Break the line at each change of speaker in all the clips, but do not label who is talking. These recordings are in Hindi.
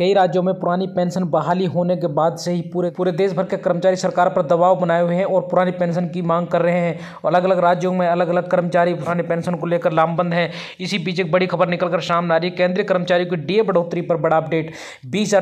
कई राज्यों में पुरानी पेंशन बहाली होने के बाद से ही पूरे पूरे देश भर के कर्मचारी सरकार पर दबाव बनाए हुए हैं और पुरानी पेंशन की मांग कर रहे हैं और अलग अलग राज्यों में अलग अलग कर्मचारी पुरानी पेंशन को लेकर लामबंद हैं इसी बीच एक बड़ी खबर निकलकर सामने आ रही है केंद्रीय कर्मचारियों की डीए बढ़ोतरी पर बड़ा अपडेट बीस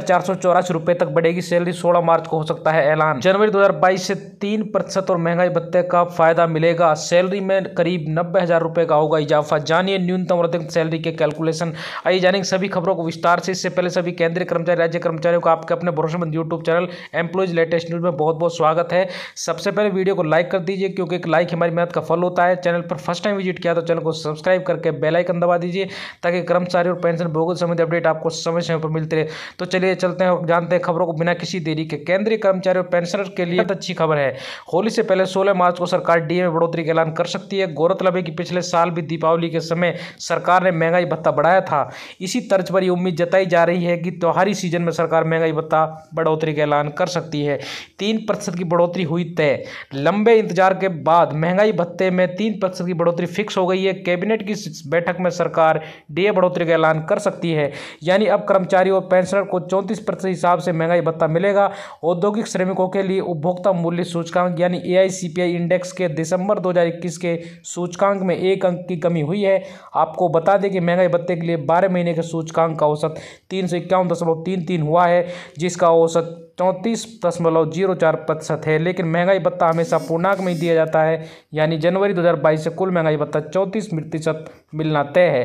रुपए तक बढ़ेगी सैलरी सोलह मार्च को हो सकता है ऐलान जनवरी दो से तीन प्रतिशत और महंगाई भत्ते का फायदा मिलेगा सैलरी में करीब नब्बे हजार का होगा इजाफा जानिए न्यूनतम और अधिक सैलरी के कैलकुलेशन आई जानेंगे सभी खबरों को विस्तार से इससे पहले सभी केंद्रीय कर्मचारी राज्य कर्मचारियों का आपके अपने भरोसेमंद YouTube channel employees latest news में बहुत बहुत स्वागत है सबसे पहले वीडियो को लाइक कर दीजिए क्योंकि एक लाइक हमारी मेहनत का फल होता है चैनल पर फर्स्ट टाइम विजिट किया तो चैनल को सब्सक्राइब करके बेलाइकन दबा दीजिए ताकि कर्मचारी और पेंशन भोगल संबंधी अपडेट आपको समय समय पर मिलते रहे तो चलिए चलते हैं और जानते हैं खबरों को बिना किसी देरी के केंद्रीय कर्मचारी और पेंशनर के लिए अच्छी खबर है होली से पहले सोलह मार्च को सरकार डी में बढ़ोतरी का ऐलान कर सकती है गौरतलब है कि पिछले साल भी दीपावली के समय सरकार ने महंगाई भत्ता बढ़ाया था इसी तर्ज पर ये उम्मीद जताई जा रही है कि तो त्योहारी सीजन में सरकार महंगाई भत्ता बढ़ोतरी का ऐलान कर सकती है तीन प्रतिशत की बढ़ोतरी हुई तय लंबे इंतजार के बाद महंगाई भत्ते में तीन प्रतिशत की बढ़ोतरी फिक्स हो गई है कैबिनेट की बैठक में सरकार डीए बढ़ोतरी का ऐलान कर सकती है यानी अब कर्मचारी और पेंशनर को चौंतीस प्रतिशत हिसाब से महंगाई भत्ता मिलेगा औद्योगिक श्रमिकों के लिए उपभोक्ता मूल्य सूचकांक यानी एआईसीपीआई इंडेक्स के दिसंबर 2021 के सूचकांक में एक अंक की कमी हुई है आपको बता दें कि महंगाई भत्ते के लिए बारह महीने के सूचकांक का औसत तीन सौ इक्यावन दशमलव तीन तीन हुआ है जिसका औसत चौंतीस दशमलव जीरो चार प्रतिशत है लेकिन महंगाई भत्ता हमेशा पूर्णांक में दिया जाता है यानी जनवरी 2022 से कुल महंगाई भत्ता चौंतीस प्रतिशत मिलना तय है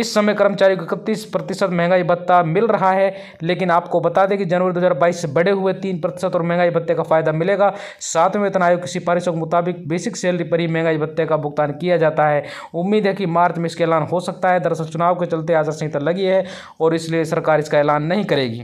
इस समय कर्मचारी को इकतीस प्रतिशत महंगाई भत्ता मिल रहा है लेकिन आपको बता दें कि जनवरी 2022 से बढ़े हुए तीन प्रतिशत और महंगाई भत्ते का फायदा मिलेगा सातवें वेतन आयोग की सिफारिशों के मुताबिक बेसिक सैलरी पर ही महंगाई भत्ते का भुगतान किया जाता है उम्मीद है कि मार्च में इसका ऐलान हो सकता है दरअसल चुनाव के चलते आचार संहिता लगी है और इसलिए सरकार इसका ऐलान नहीं करेगी